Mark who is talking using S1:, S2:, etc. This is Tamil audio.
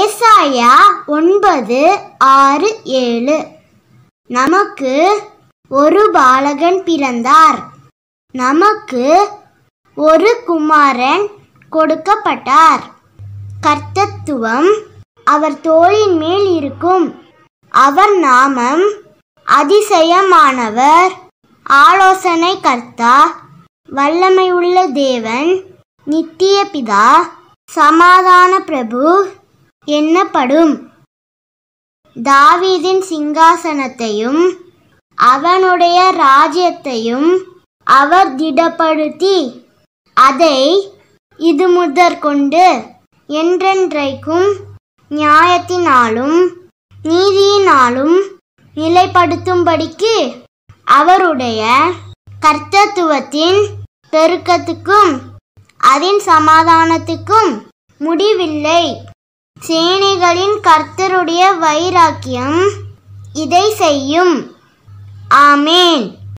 S1: ஏசாயா ஒன்பது ஆறு ஏழு நமக்கு ஒரு பாலகன் பிறந்தார் நமக்கு ஒரு குமாரன் கொடுக்கப்பட்டார் கர்த்தத்துவம் அவர் தோளின் மேல் இருக்கும் அவர் நாமம் அதிசயமானவர் ஆலோசனை கர்த்தா வல்லமையுள்ள தேவன் நித்திய பிதா சமாதான பிரபு எண்ணப்படும் தாவீதின் சிங்காசனத்தையும் அவனுடைய ராஜ்யத்தையும் அவர் திடப்படுத்தி அதை இது முதற்கொண்டு என்றென்றைக்கும் நியாயத்தினாலும் நீதியினாலும் நிலைப்படுத்தும்படிக்கு அவருடைய கர்த்தத்துவத்தின் பெருக்கத்துக்கும் அதன் சமாதானத்துக்கும் முடிவில்லை சேனைகளின் கர்த்தருடைய வைராக்கியம் இதை செய்யும் ஆமேன்